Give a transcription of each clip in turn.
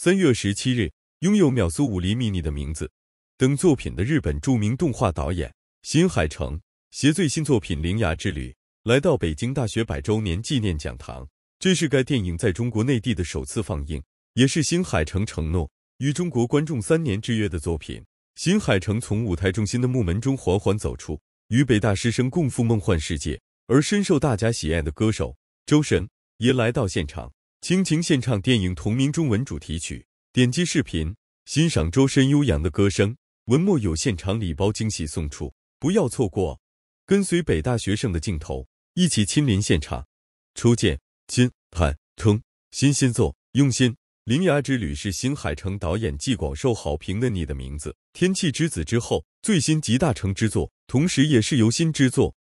三月十七日，拥有《秒速五厘米》、你的名字等作品的日本著名动画导演新海诚携最新作品《灵牙之旅》来到北京大学百周年纪念讲堂。这是该电影在中国内地的首次放映，也是新海诚承诺与中国观众三年之约的作品。新海诚从舞台中心的木门中缓缓走出，与北大师生共赴梦幻世界。而深受大家喜爱的歌手周深也来到现场。亲情献唱电影同名中文主题曲，点击视频欣赏周深悠扬的歌声。文末有现场礼包惊喜送出，不要错过！跟随北大学生的镜头，一起亲临现场。初见、金、潘、腾、新新作用心。《灵芽之旅》是新海诚导演继广受好评的《你的名字》《天气之子》之后最新集大成之作，同时也是由新之作。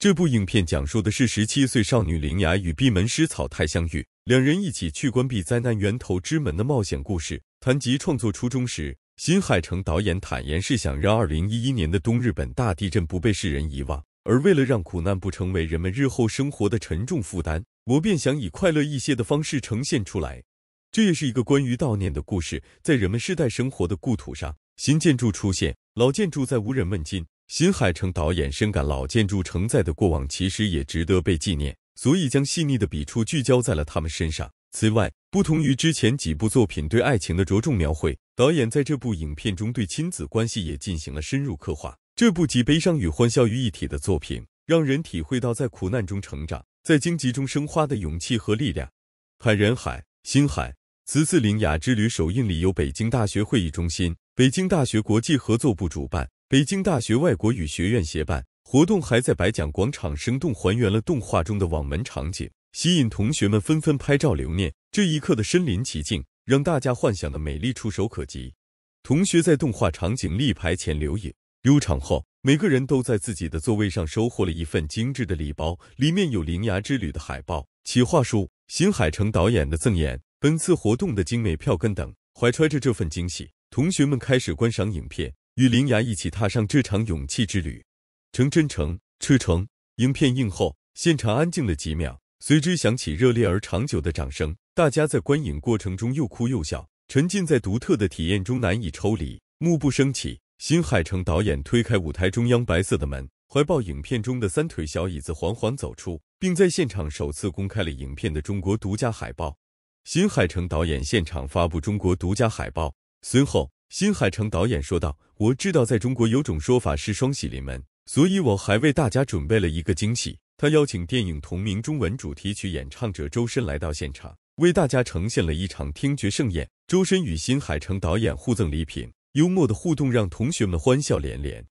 这部影片讲述的是十七岁少女灵芽与闭门师草太相遇。两人一起去关闭灾难源头之门的冒险故事。谈及创作初衷时，新海诚导演坦言是想让2011年的东日本大地震不被世人遗忘，而为了让苦难不成为人们日后生活的沉重负担，我便想以快乐一些的方式呈现出来。这也是一个关于悼念的故事。在人们世代生活的故土上，新建筑出现，老建筑在无人问津。新海诚导演深感老建筑承载的过往其实也值得被纪念。所以将细腻的笔触聚焦在了他们身上。此外，不同于之前几部作品对爱情的着重描绘，导演在这部影片中对亲子关系也进行了深入刻画。这部集悲伤与欢笑于一体的作品，让人体会到在苦难中成长、在荆棘中生花的勇气和力量。海人海星海，此次灵雅之旅首映礼由北京大学会议中心、北京大学国际合作部主办，北京大学外国语学院协办。活动还在白奖广场生动还原了动画中的网门场景，吸引同学们纷纷拍照留念。这一刻的身临其境，让大家幻想的美丽触手可及。同学在动画场景立牌前留影，入场后，每个人都在自己的座位上收获了一份精致的礼包，里面有《灵牙之旅》的海报、企划书、新海诚导演的赠言、本次活动的精美票根等。怀揣着这份惊喜，同学们开始观赏影片，与灵牙一起踏上这场勇气之旅。成真成赤诚，影片映后，现场安静了几秒，随之响起热烈而长久的掌声。大家在观影过程中又哭又笑，沉浸在独特的体验中，难以抽离。幕布升起，新海诚导演推开舞台中央白色的门，怀抱影片中的三腿小椅子缓缓走出，并在现场首次公开了影片的中国独家海报。新海诚导演现场发布中国独家海报。随后，新海诚导演说道：“我知道，在中国有种说法是双喜临门。”所以，我还为大家准备了一个惊喜。他邀请电影同名中文主题曲演唱者周深来到现场，为大家呈现了一场听觉盛宴。周深与新海诚导演互赠礼品，幽默的互动让同学们欢笑连连。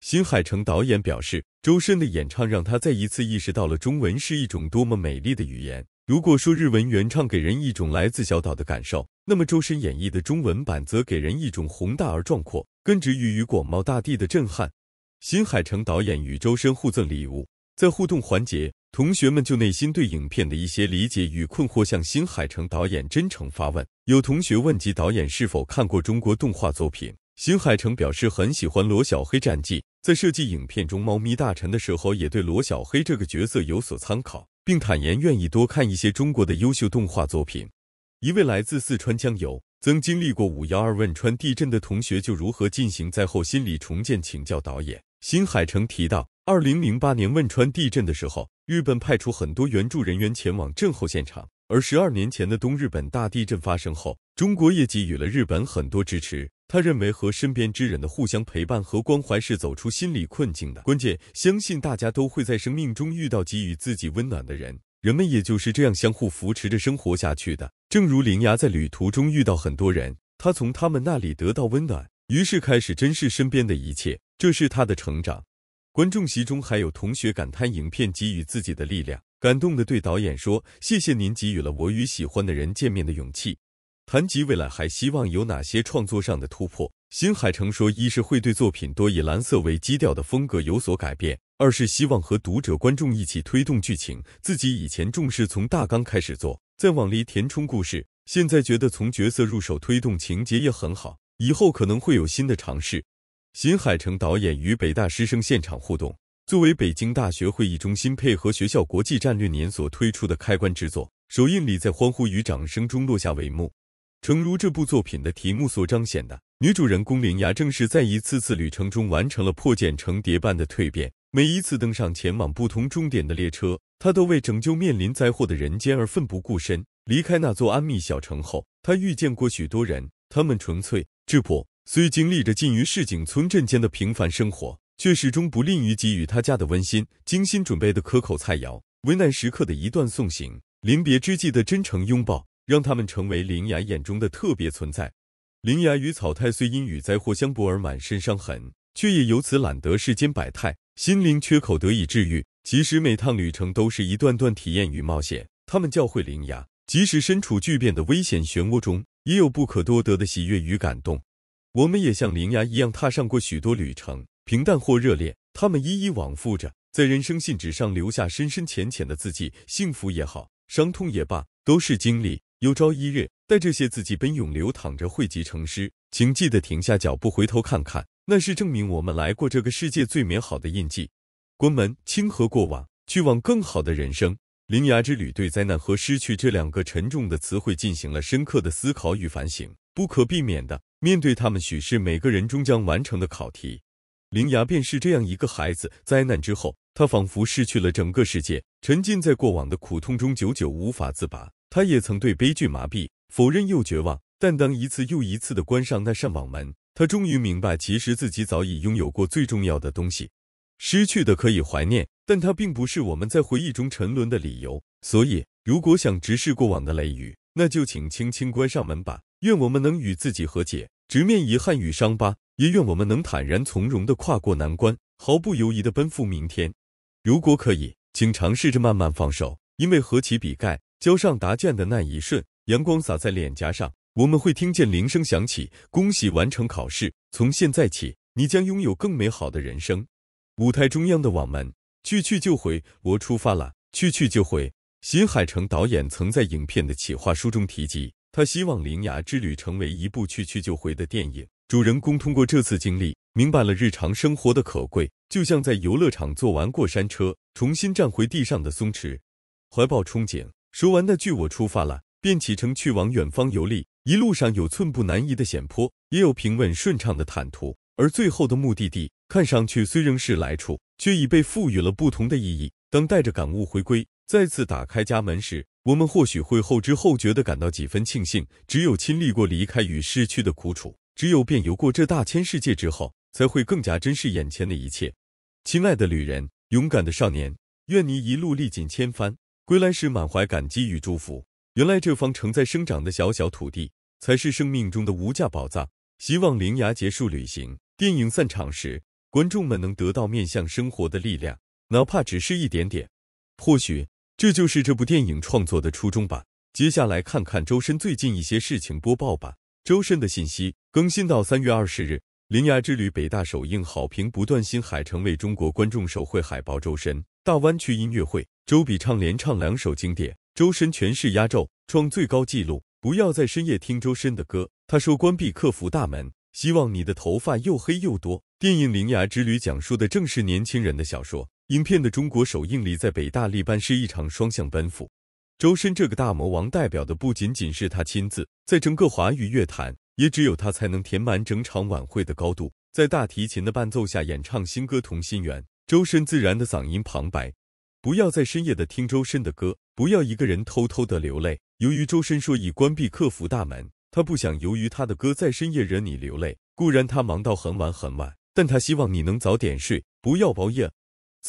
新海诚导演表示，周深的演唱让他再一次意识到了中文是一种多么美丽的语言。如果说日文原唱给人一种来自小岛的感受，那么周深演绎的中文版则给人一种宏大而壮阔、根植于广袤大地的震撼。新海诚导演与周深互赠礼物。在互动环节，同学们就内心对影片的一些理解与困惑向新海诚导演真诚发问。有同学问及导演是否看过中国动画作品，新海诚表示很喜欢《罗小黑战记》，在设计影片中猫咪大臣的时候也对罗小黑这个角色有所参考，并坦言愿意多看一些中国的优秀动画作品。一位来自四川江油、曾经历过五幺二汶川地震的同学就如何进行灾后心理重建请教导演。新海诚提到，二零零八年汶川地震的时候，日本派出很多援助人员前往震后现场；而十二年前的东日本大地震发生后，中国也给予了日本很多支持。他认为，和身边之人的互相陪伴和关怀是走出心理困境的关键。相信大家都会在生命中遇到给予自己温暖的人，人们也就是这样相互扶持着生活下去的。正如灵牙在旅途中遇到很多人，他从他们那里得到温暖，于是开始珍视身边的一切。这是他的成长。观众席中还有同学感叹影片给予自己的力量，感动的对导演说：“谢谢您给予了我与喜欢的人见面的勇气。”谈及未来，还希望有哪些创作上的突破？新海诚说：“一是会对作品多以蓝色为基调的风格有所改变；二是希望和读者观众一起推动剧情。自己以前重视从大纲开始做，再往里填充故事，现在觉得从角色入手推动情节也很好，以后可能会有新的尝试。”新海诚导演与北大师生现场互动。作为北京大学会议中心配合学校国际战略年所推出的开关之作，《首映礼》在欢呼与掌声中落下帷幕。诚如这部作品的题目所彰显的，女主人公灵芽正是在一次次旅程中完成了破茧成蝶般的蜕变。每一次登上前往不同终点的列车，她都为拯救面临灾祸的人间而奋不顾身。离开那座安谧小城后，她遇见过许多人，他们纯粹质朴。虽经历着近于市井村镇间的平凡生活，却始终不吝于给予他家的温馨、精心准备的可口菜肴、危难时刻的一段送行、临别之际的真诚拥抱，让他们成为灵芽眼中的特别存在。灵芽与草太虽因与灾祸相搏而满身伤痕，却也由此懒得世间百态，心灵缺口得以治愈。其实每趟旅程都是一段段体验与冒险，他们教会灵芽，即使身处巨变的危险漩涡中，也有不可多得的喜悦与感动。我们也像灵芽一样踏上过许多旅程，平淡或热烈，他们一一往复着，在人生信纸上留下深深浅浅的字迹。幸福也好，伤痛也罢，都是经历。有朝一日，带这些字迹奔涌流淌着，汇集成诗，请记得停下脚步，回头看看，那是证明我们来过这个世界最美好的印记。关门，清河过往，去往更好的人生。灵芽之旅对灾难和失去这两个沉重的词汇进行了深刻的思考与反省，不可避免的。面对他们，许是每个人终将完成的考题。灵牙便是这样一个孩子。灾难之后，他仿佛失去了整个世界，沉浸在过往的苦痛中，久久无法自拔。他也曾对悲剧麻痹、否认又绝望，但当一次又一次的关上那扇网门，他终于明白，其实自己早已拥有过最重要的东西。失去的可以怀念，但它并不是我们在回忆中沉沦的理由。所以，如果想直视过往的雷雨，那就请轻轻关上门吧。愿我们能与自己和解，直面遗憾与伤疤，也愿我们能坦然从容地跨过难关，毫不犹豫地奔赴明天。如果可以，请尝试着慢慢放手，因为合起笔盖，交上答卷的那一瞬，阳光洒在脸颊上，我们会听见铃声响起，恭喜完成考试。从现在起，你将拥有更美好的人生。舞台中央的网门，去去就回。我出发了，去去就回。新海诚导演曾在影片的企划书中提及，他希望《灵牙之旅》成为一部去去就回的电影。主人公通过这次经历，明白了日常生活的可贵，就像在游乐场坐完过山车，重新站回地上的松弛、怀抱憧憬。说完那句“我出发了”，便启程去往远方游历。一路上有寸步难移的险坡，也有平稳顺畅的坦途。而最后的目的地，看上去虽仍是来处，却已被赋予了不同的意义，等待着感悟回归。再次打开家门时，我们或许会后知后觉地感到几分庆幸。只有亲历过离开与失去的苦楚，只有遍游过这大千世界之后，才会更加珍视眼前的一切。亲爱的旅人，勇敢的少年，愿你一路历尽千帆，归来时满怀感激与祝福。原来这方承载生长的小小土地，才是生命中的无价宝藏。希望《灵芽结束旅行》电影散场时，观众们能得到面向生活的力量，哪怕只是一点点。或许。这就是这部电影创作的初衷吧。接下来看看周深最近一些事情播报吧。周深的信息更新到三月二十日，《灵芽之旅》北大首映好评不断，新海成为中国观众手绘海报。周深大湾区音乐会，周笔畅连唱两首经典，周深诠释压轴，创最高纪录。不要在深夜听周深的歌。他说：“关闭客服大门，希望你的头发又黑又多。”电影《灵芽之旅》讲述的正是年轻人的小说。影片的中国首映礼在北大礼班是一场双向奔赴。周深这个大魔王代表的不仅仅是他亲自，在整个华语乐坛，也只有他才能填满整场晚会的高度。在大提琴的伴奏下，演唱新歌《同心圆》，周深自然的嗓音旁白。不要在深夜的听周深的歌，不要一个人偷偷的流泪。由于周深说已关闭客服大门，他不想由于他的歌在深夜惹你流泪。固然他忙到很晚很晚，但他希望你能早点睡，不要熬夜。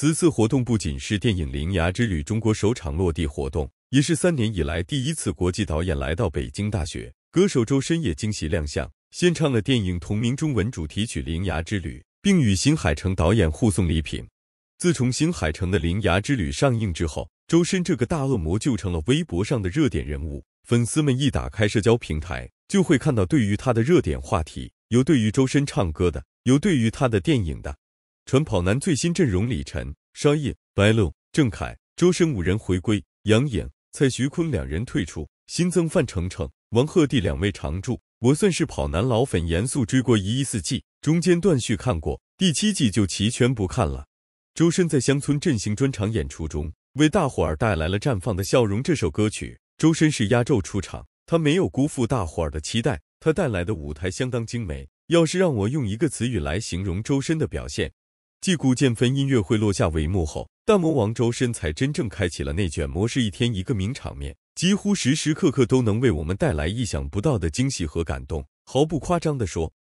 此次活动不仅是电影《灵牙之旅》中国首场落地活动，也是三年以来第一次国际导演来到北京大学。歌手周深也惊喜亮相，献唱了电影同名中文主题曲《灵牙之旅》，并与新海诚导演互送礼品。自从新海诚的《灵牙之旅》上映之后，周深这个大恶魔就成了微博上的热点人物。粉丝们一打开社交平台，就会看到对于他的热点话题，有对于周深唱歌的，有对于他的电影的。传跑男最新阵容：李晨、沙溢、白鹿、郑恺、周深五人回归，杨颖、蔡徐坤两人退出，新增范丞丞、王鹤棣两位常驻。我算是跑男老粉，严肃追过一、四季，中间断续看过第七季就齐全不看了。周深在乡村振兴专场演出中为大伙儿带来了《绽放的笑容》这首歌曲。周深是压轴出场，他没有辜负大伙儿的期待，他带来的舞台相当精美。要是让我用一个词语来形容周深的表现，继古剑分音乐会落下帷幕后，大魔王周深才真正开启了内卷模式，一天一个名场面，几乎时时刻刻都能为我们带来意想不到的惊喜和感动。毫不夸张地说。